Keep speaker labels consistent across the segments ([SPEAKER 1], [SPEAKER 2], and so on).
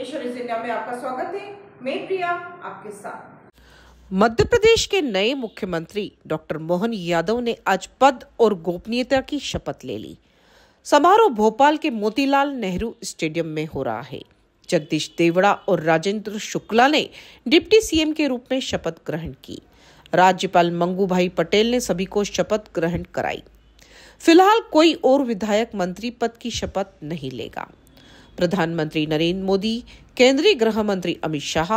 [SPEAKER 1] ईश्वरी में आपका स्वागत है मैं प्रिया आपके साथ
[SPEAKER 2] मध्य प्रदेश के नए मुख्यमंत्री डॉक्टर मोहन यादव ने आज पद और गोपनीयता की शपथ ले ली समारोह भोपाल के मोतीलाल नेहरू स्टेडियम में हो रहा है जगदीश देवड़ा और राजेंद्र शुक्ला ने डिप्टी सीएम के रूप में शपथ ग्रहण की राज्यपाल मंगू भाई पटेल ने सभी को शपथ ग्रहण कराई फिलहाल कोई और विधायक मंत्री पद की शपथ नहीं लेगा प्रधानमंत्री नरेंद्र मोदी केंद्रीय गृह मंत्री अमित शाह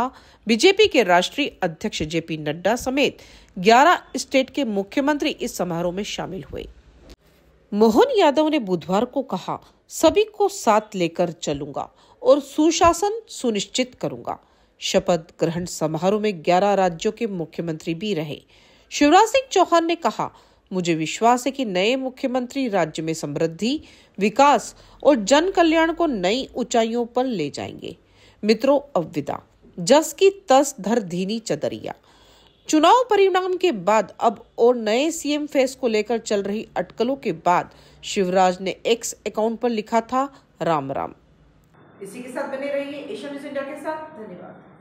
[SPEAKER 2] बीजेपी के राष्ट्रीय अध्यक्ष जेपी नड्डा समेत 11 स्टेट के मुख्यमंत्री इस समारोह में शामिल हुए मोहन यादव ने बुधवार को कहा सभी को साथ लेकर चलूंगा और सुशासन सुनिश्चित करूंगा शपथ ग्रहण समारोह में 11 राज्यों के मुख्यमंत्री भी रहे शिवराज सिंह चौहान ने कहा मुझे विश्वास है कि नए मुख्यमंत्री राज्य में समृद्धि विकास और जन कल्याण को नई ऊंचाइयों पर ले जाएंगे मित्रों अविदा जस की तस धर धीनी चदरिया चुनाव परिणाम के बाद अब और नए सीएम फेस को लेकर चल रही अटकलों के बाद शिवराज ने एक्स अकाउंट पर लिखा था राम राम
[SPEAKER 1] इसी के साथ बने रहिए एशिया न्यूज इंडिया के साथ धन्यवाद